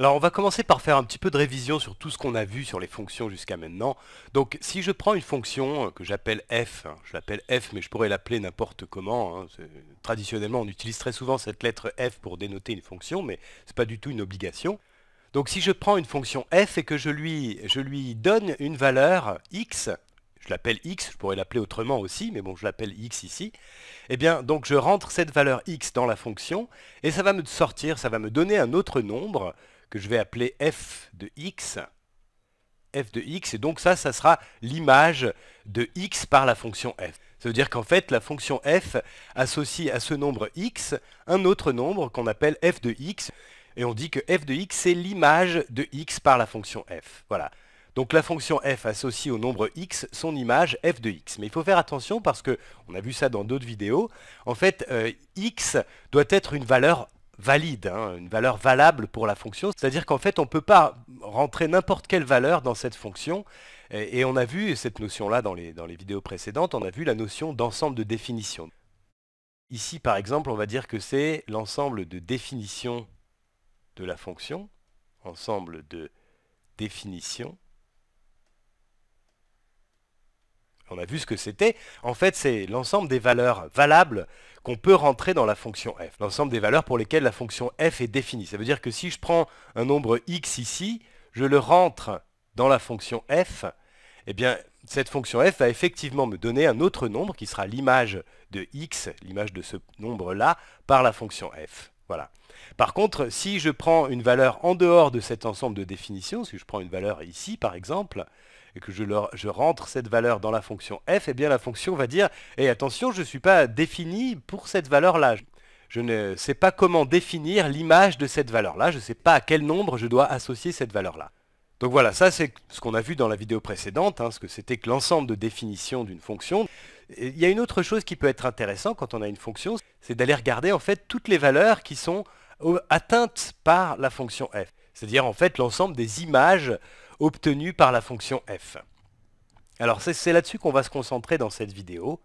Alors on va commencer par faire un petit peu de révision sur tout ce qu'on a vu sur les fonctions jusqu'à maintenant. Donc si je prends une fonction euh, que j'appelle f, hein, je l'appelle f mais je pourrais l'appeler n'importe comment, hein, traditionnellement on utilise très souvent cette lettre f pour dénoter une fonction mais ce n'est pas du tout une obligation. Donc si je prends une fonction f et que je lui, je lui donne une valeur x, je l'appelle x, je pourrais l'appeler autrement aussi, mais bon, je l'appelle x ici. Eh bien, donc je rentre cette valeur x dans la fonction, et ça va me sortir, ça va me donner un autre nombre que je vais appeler f de x, f de x, et donc ça, ça sera l'image de x par la fonction f. Ça veut dire qu'en fait, la fonction f associe à ce nombre x un autre nombre qu'on appelle f de x, et on dit que f de x, c'est l'image de x par la fonction f. Voilà. Donc la fonction f associe au nombre x son image f de x. Mais il faut faire attention parce que, on a vu ça dans d'autres vidéos, en fait, euh, x doit être une valeur valide, hein, une valeur valable pour la fonction. C'est-à-dire qu'en fait, on ne peut pas rentrer n'importe quelle valeur dans cette fonction. Et, on a vu cette notion-là dans les, dans les vidéos précédentes, on a vu la notion d'ensemble de définition. Ici, par exemple, on va dire que c'est l'ensemble de définition de la fonction, ensemble de définition On a vu ce que c'était. En fait, c'est l'ensemble des valeurs valables qu'on peut rentrer dans la fonction f. L'ensemble des valeurs pour lesquelles la fonction f est définie. Ça veut dire que si je prends un nombre x ici, je le rentre dans la fonction f, eh bien, cette fonction f va effectivement me donner un autre nombre qui sera l'image de x, l'image de ce nombre-là, par la fonction f. Voilà. Par contre, si je prends une valeur en dehors de cet ensemble de définitions, si je prends une valeur ici par exemple, et que je, rentre cette valeur dans la fonction f, et eh bien la fonction va dire et eh, attention, je ne suis pas défini pour cette valeur-là. Je ne sais pas comment définir l'image de cette valeur-là, je ne sais pas à quel nombre je dois associer cette valeur-là. Donc voilà, ça c'est ce qu'on a vu dans la vidéo précédente, hein, ce que c'était que l'ensemble de définition d'une fonction. il y a une autre chose qui peut être intéressante quand on a une fonction, c'est d'aller regarder en fait toutes les valeurs qui sont atteintes par la fonction f. C'est-à-dire en fait l'ensemble des images obtenu par la fonction f. Alors c'est là-dessus qu'on va se concentrer dans cette vidéo.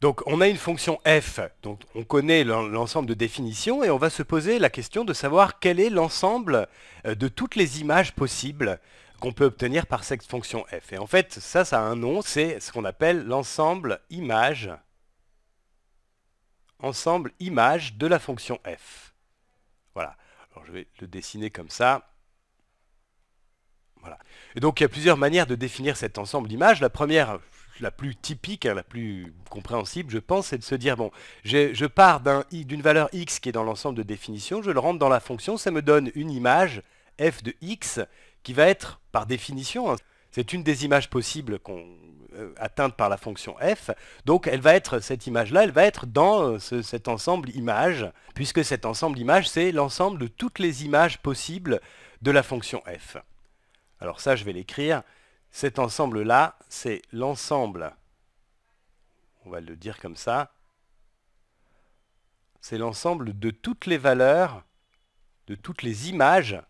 Donc on a une fonction f, donc on connaît l'ensemble de définitions, et on va se poser la question de savoir quel est l'ensemble euh, de toutes les images possibles qu'on peut obtenir par cette fonction f. Et en fait, ça, ça a un nom, c'est ce qu'on appelle l'ensemble image, ensemble image de la fonction f. Voilà. Alors je vais le dessiner comme ça. Et donc il y a plusieurs manières de définir cet ensemble d'images. La première, la plus typique, hein, la plus compréhensible, je pense, c'est de se dire, bon, je pars d'une valeur x qui est dans l'ensemble de définition, je le rentre dans la fonction, ça me donne une image, f de x, qui va être, par définition, hein, c'est une des images possibles qu'on euh, par la fonction f. Donc elle va être cette image-là, elle va être dans euh, cet ensemble image, puisque cet ensemble image, c'est l'ensemble de toutes les images possibles de la fonction f. Alors ça, je vais l'écrire. Cet ensemble-là, c'est l'ensemble, on va le dire comme ça, c'est l'ensemble de toutes les valeurs, de toutes les images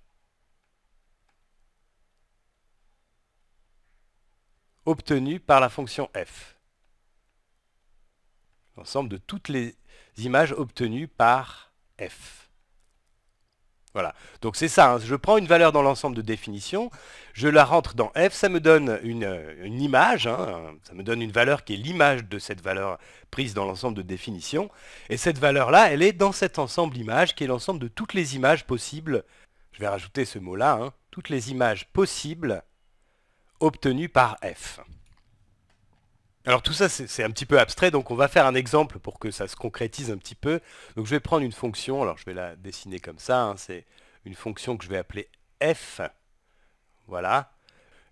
obtenues par la fonction f. L'ensemble de toutes les images obtenues par f. Voilà. Donc c'est ça, hein. je prends une valeur dans l'ensemble de définition, je la rentre dans f, ça me donne une, euh, image, hein, ça me donne une valeur qui est l'image de cette valeur prise dans l'ensemble de définition, et cette valeur-là, elle est dans cet ensemble image qui est l'ensemble de toutes les images possibles, je vais rajouter ce mot-là, hein. toutes les images possibles obtenues par f. Alors tout ça, c'est un petit peu abstrait, donc on va faire un exemple pour que ça se concrétise un petit peu. Donc je vais prendre une fonction, alors je vais la dessiner comme ça, hein, c'est une fonction que je vais appeler f. Voilà.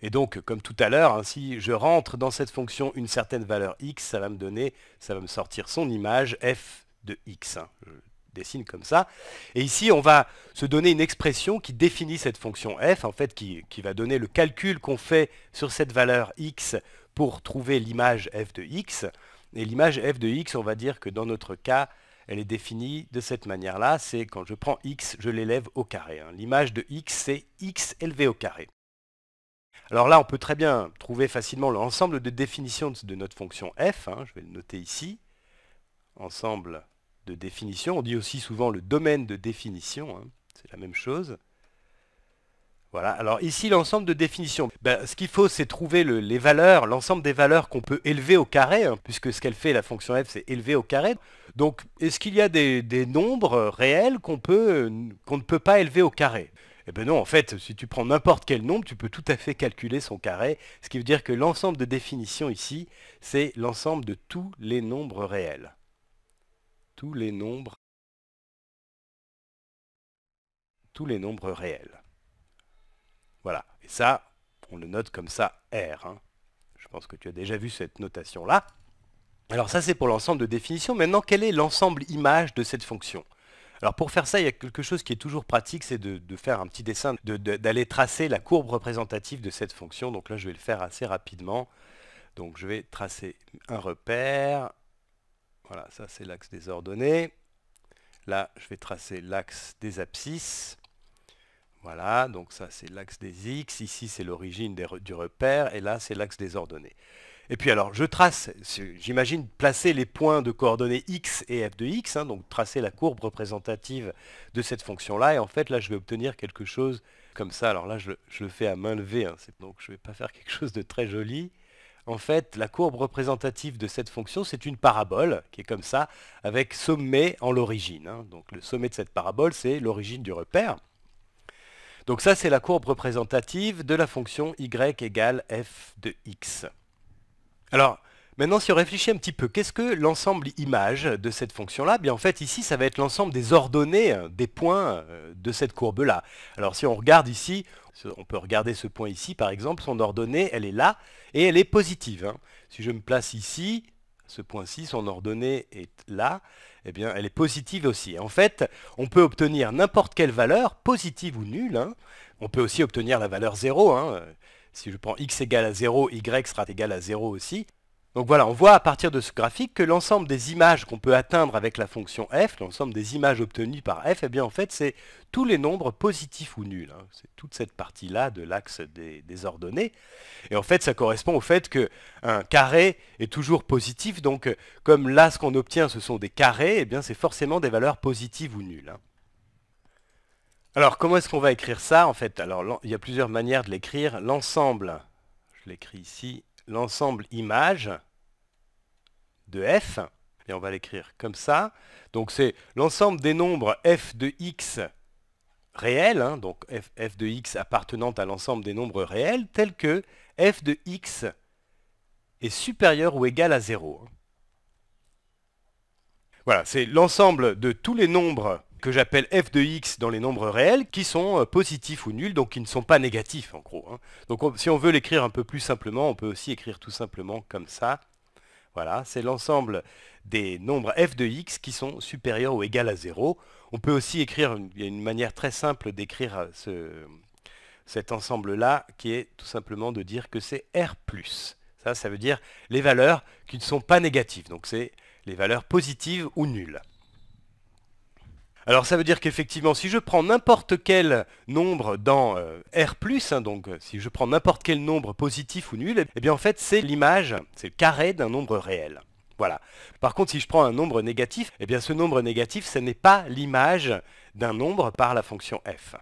Et donc, comme tout à l'heure, hein, si je rentre dans cette fonction une certaine valeur x, ça va me donner, ça va me sortir son image f de x. Hein. Je dessine comme ça. Et ici, on va se donner une expression qui définit cette fonction f, en fait, qui, qui va donner le calcul qu'on fait sur cette valeur x pour trouver l'image f de x. Et l'image f de x, on va dire que dans notre cas, elle est définie de cette manière-là. C'est quand je prends x, je l'élève au carré. Hein. L'image de x, c'est x élevé au carré. Alors là, on peut très bien trouver facilement l'ensemble de définitions de notre fonction f. Hein. Je vais le noter ici. Ensemble de définition. On dit aussi souvent le domaine de définition. Hein. C'est la même chose. Voilà, alors ici l'ensemble de définition. Ben, ce qu'il faut c'est trouver les valeurs, l'ensemble des valeurs qu'on peut élever au carré, hein, puisque ce qu'elle fait la fonction f c'est élever au carré. Donc est-ce qu'il y a des, nombres euh, réels euh, qu'on ne peut pas élever au carré Eh bien non, en fait, si tu prends n'importe quel nombre, tu peux tout à fait calculer son carré, ce qui veut dire que l'ensemble de définition ici, c'est l'ensemble de tous les nombres réels. Tous les nombres tous les nombres réels. Voilà. Et ça, on le note comme ça, R. Hein. Je pense que tu as déjà vu cette notation-là. Alors ça, c'est pour l'ensemble de définition. Maintenant, quel est l'ensemble image de cette fonction alors pour faire ça, il y a quelque chose qui est toujours pratique, c'est de, faire un petit dessin, d'aller tracer la courbe représentative de cette fonction. Donc là, je vais le faire assez rapidement. Donc je vais tracer un repère. Voilà, ça c'est l'axe des ordonnées. Là, je vais tracer l'axe des abscisses. Voilà, donc ça c'est l'axe des x, ici c'est l'origine du repère, et là c'est l'axe des ordonnées. Et puis alors, je trace, j'imagine placer les points de coordonnées x et f de x, hein, donc tracer la courbe représentative de cette fonction-là, et en fait là je vais obtenir quelque chose comme ça. Alors là je, le fais à main levée, hein, donc je ne vais pas faire quelque chose de très joli. En fait, la courbe représentative de cette fonction, c'est une parabole qui est comme ça, avec sommet en l'origine. Hein. Donc le sommet de cette parabole, c'est l'origine du repère. Donc ça, c'est la courbe représentative de la fonction y égale f de x. Alors, maintenant, si on réfléchit un petit peu, qu'est-ce que l'ensemble image de cette fonction-là Bien, En fait, ici, ça va être l'ensemble des ordonnées euh, des points euh, de cette courbe-là. Alors, si on regarde ici, on peut regarder ce point ici, par exemple, son ordonnée, elle est là, et elle est positive. Hein. Si je me place ici, ce point ci son ordonnée est là, eh bien, elle est positive aussi. En fait, on peut obtenir n'importe quelle valeur, positive ou nulle. Hein. On peut aussi obtenir la valeur 0. Hein. Si je prends x égale à 0, y sera égal à 0 aussi. Donc voilà, on voit à partir de ce graphique que l'ensemble des images qu'on peut atteindre avec la fonction f, l'ensemble des images obtenues par f, eh bien en fait c'est tous les nombres positifs ou nuls. Hein. C'est toute cette partie-là de l'axe des, ordonnées. Et en fait ça correspond au fait qu'un carré est toujours positif, donc euh, comme là ce qu'on obtient ce sont des carrés, eh bien c'est forcément des valeurs positives ou nulles. Hein. Alors comment est-ce qu'on va écrire ça en fait Alors il y a plusieurs manières de l'écrire. L'ensemble, je l'écris ici, l'ensemble image de f, et on va l'écrire comme ça. Donc c'est l'ensemble des nombres f de x réels, hein, donc f, f, de x appartenant à l'ensemble des nombres réels, tel que f de x est supérieur ou égal à 0. Hein. Voilà, c'est l'ensemble de tous les nombres que j'appelle f de x dans les nombres réels, qui sont euh, positifs ou nuls, donc qui ne sont pas négatifs en gros. Hein. Donc si on veut l'écrire un peu plus simplement, on peut aussi écrire tout simplement comme ça. Voilà, c'est l'ensemble des nombres f de x qui sont supérieurs ou égaux à 0. On peut aussi écrire, il y a une manière très simple d'écrire euh, cet ensemble-là, qui est tout simplement de dire que c'est R+. Ça, ça veut dire les valeurs qui ne sont pas négatives, donc c'est les valeurs positives ou nulles. Alors ça veut dire qu'effectivement, si je prends n'importe quel nombre dans euh, R+, hein, donc euh, si je prends n'importe quel nombre positif ou nul, eh bien en fait c'est l'image, c'est le carré d'un nombre réel. Voilà. Par contre, si je prends un nombre négatif, eh bien ce nombre négatif, ce n'est pas l'image d'un nombre par la fonction f.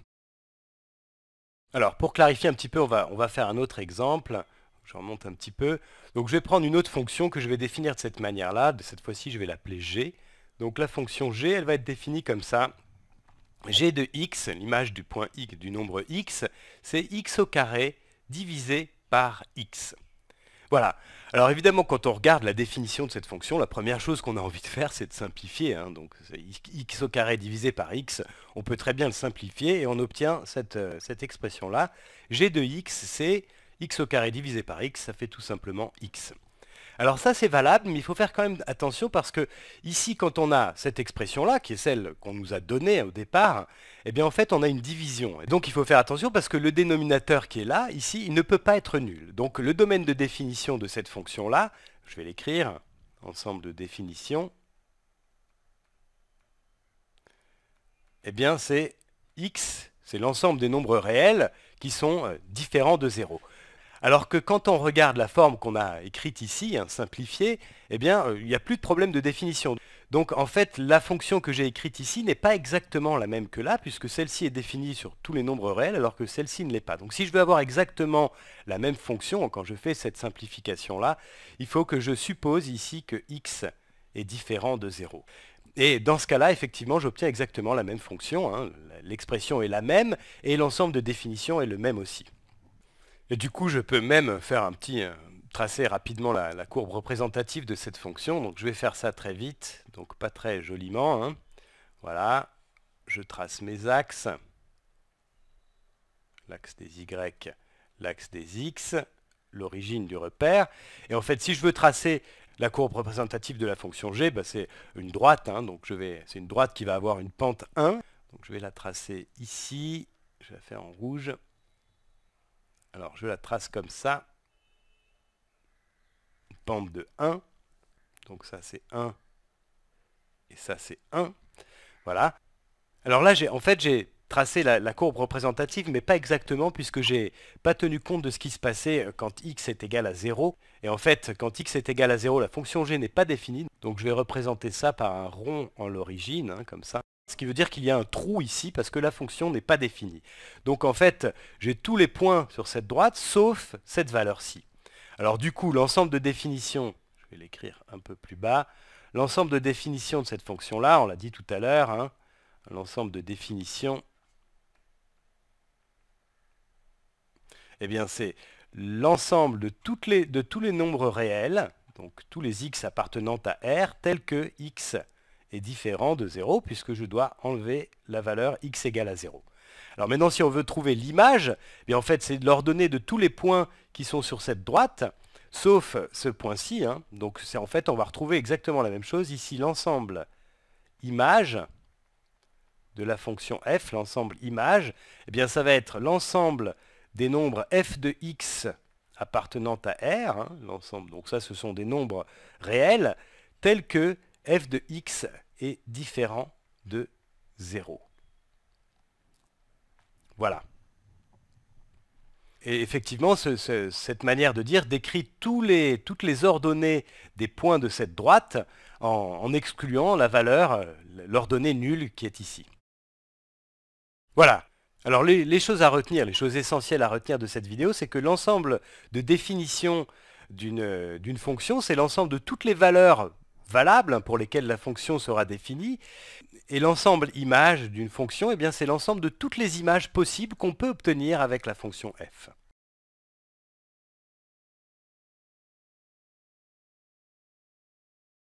Alors, pour clarifier un petit peu, on va, on va faire un autre exemple. Je remonte un petit peu. Donc, je vais prendre une autre fonction que je vais définir de cette manière-là. De cette fois-ci, je vais l'appeler g. Donc la fonction g, elle va être définie comme ça. g de x, l'image du point x, du nombre x, c'est x au carré divisé par x. Voilà. Alors évidemment, quand on regarde la définition de cette fonction, la première chose qu'on a envie de faire, c'est de simplifier. Hein. Donc x au carré divisé par x, on peut très bien le simplifier et on obtient cette, euh, cette expression-là. g de x, c'est x au carré divisé par x, ça fait tout simplement x. Alors ça, c'est valable, mais il faut faire quand même attention parce que ici, quand on a cette expression-là, qui est celle qu'on nous a donnée au départ, eh bien en fait, on a une division. Et donc il faut faire attention parce que le dénominateur qui est là, ici, il ne peut pas être nul. Donc le domaine de définition de cette fonction-là, je vais l'écrire, ensemble de définition, eh bien c'est x, c'est l'ensemble des nombres réels qui sont euh, différents de 0. Alors que quand on regarde la forme qu'on a écrite ici, hein, simplifiée, eh euh, il n'y a plus de problème de définition. Donc en fait, la fonction que j'ai écrite ici n'est pas exactement la même que là, puisque celle-ci est définie sur tous les nombres réels, alors que celle-ci ne l'est pas. Donc si je veux avoir exactement la même fonction, quand je fais cette simplification-là, il faut que je suppose ici que x est différent de 0. Et dans ce cas-là, effectivement, j'obtiens exactement la même fonction. Hein. L'expression est la même et l'ensemble de définition est le même aussi. Et du coup, je peux même faire un petit euh, tracer rapidement la, courbe représentative de cette fonction. Donc je vais faire ça très vite, donc pas très joliment. Hein. Voilà, je trace mes axes. L'axe des Y, l'axe des X, l'origine du repère. Et en fait, si je veux tracer la courbe représentative de la fonction g, bah, c'est une droite. Hein. donc c'est une droite qui va avoir une pente 1. Donc je vais la tracer ici. Je vais la faire en rouge. Alors, je la trace comme ça. Pente de 1. Donc ça, c'est 1. Et ça, c'est 1. Voilà. Alors là, en fait, j'ai tracé la, courbe représentative, mais pas exactement, puisque j'ai pas tenu compte de ce qui se passait quand x est égal à 0. Et en fait, quand x est égal à 0, la fonction g n'est pas définie. Donc je vais représenter ça par un rond en l'origine, hein, comme ça. Ce qui veut dire qu'il y a un trou ici parce que la fonction n'est pas définie. Donc en fait, j'ai tous les points sur cette droite sauf cette valeur-ci. Alors du coup, l'ensemble de définition, je vais l'écrire un peu plus bas, l'ensemble de définition de cette fonction-là, on l'a dit tout à l'heure, hein, l'ensemble de définition, eh bien c'est l'ensemble de tous les nombres réels, donc tous les x appartenant à R, tels que x est différent de 0 puisque je dois enlever la valeur x égale à 0. Alors maintenant, si on veut trouver l'image, eh en fait, c'est l'ordonnée de tous les points qui sont sur cette droite, sauf ce point-ci. Hein. Donc c'est en fait, on va retrouver exactement la même chose. Ici, l'ensemble image de la fonction f, l'ensemble image, eh bien ça va être l'ensemble des nombres f de x appartenant à R, hein, l'ensemble, donc ça ce sont des nombres réels, tels que f de x est différent de 0. Voilà. Et effectivement, cette manière de dire décrit toutes les ordonnées des points de cette droite en, excluant la valeur, euh, l'ordonnée nulle qui est ici. Voilà. Alors les, les, choses à retenir, les choses essentielles à retenir de cette vidéo, c'est que l'ensemble de définition d'une euh, fonction, c'est l'ensemble de toutes les valeurs valables pour lesquelles la fonction sera définie. Et l'ensemble image d'une fonction, eh c'est l'ensemble de toutes les images possibles qu'on peut obtenir avec la fonction f.